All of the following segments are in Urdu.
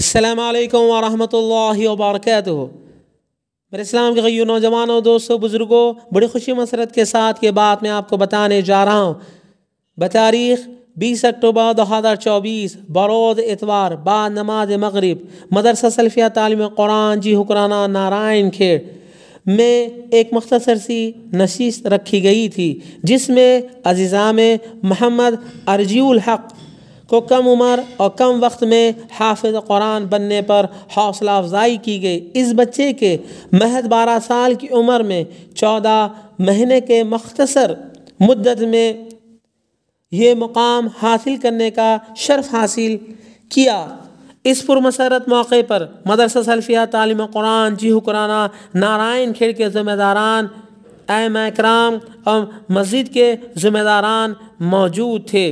السلام علیکم ورحمۃ اللہ وبرکاتہ میرے اسلام کے نوجوانوں دوستوں بزرگوں بڑی خوشی مسرت کے ساتھ یہ بات میں آپ کو بتانے جا رہا ہوں بتاریخ بیس اکتوبر دو ہزار چوبیس برود اتوار با نماز مغرب مدرسہ سلفیہ تعلیم قرآن جی حکرانہ نارائن کھیڑ میں ایک مختصر سی نشست رکھی گئی تھی جس میں عزیزام محمد ارجی الحق کو کم عمر اور کم وقت میں حافظ قرآن بننے پر حوصلہ افزائی کی گئی اس بچے کے محض بارہ سال کی عمر میں چودہ مہینے کے مختصر مدت میں یہ مقام حاصل کرنے کا شرف حاصل کیا اس پرمسرت موقع پر مدرسہ سلفیہ تعلیم قرآن جی قرآنہ نارائن کھیڑ کے ذمہ داران ایم اکرام اور مسجد کے ذمہ داران موجود تھے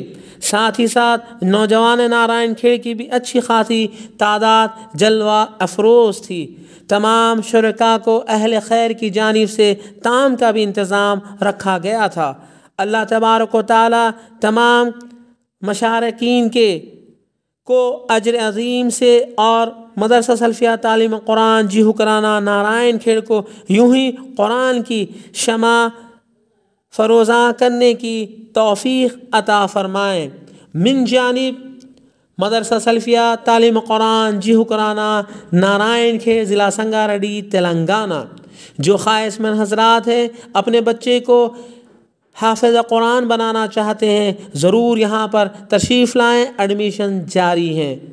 ساتھ ہی ساتھ نوجوان نارائن کھیڑ کی بھی اچھی خاصی تعداد جلوہ افروز تھی تمام شرکاء کو اہل خیر کی جانب سے تام کا بھی انتظام رکھا گیا تھا اللہ تبارک و تعالیٰ تمام مشارکین کے کو اجر عظیم سے اور مدرسہ سلفیہ تعلیم قرآن جی حکرانہ نارائن کھیڑ کو یوں ہی قرآن کی شمع فروزاں کرنے کی توفیق عطا فرمائیں من جانب مدرسہ سلفیہ تعلیم قرآن جی حکرانہ نارائن کے ضلع سنگا تلنگانہ جو خائص من حضرات ہیں اپنے بچے کو حافظ قرآن بنانا چاہتے ہیں ضرور یہاں پر تشریف لائیں ایڈمیشن جاری ہیں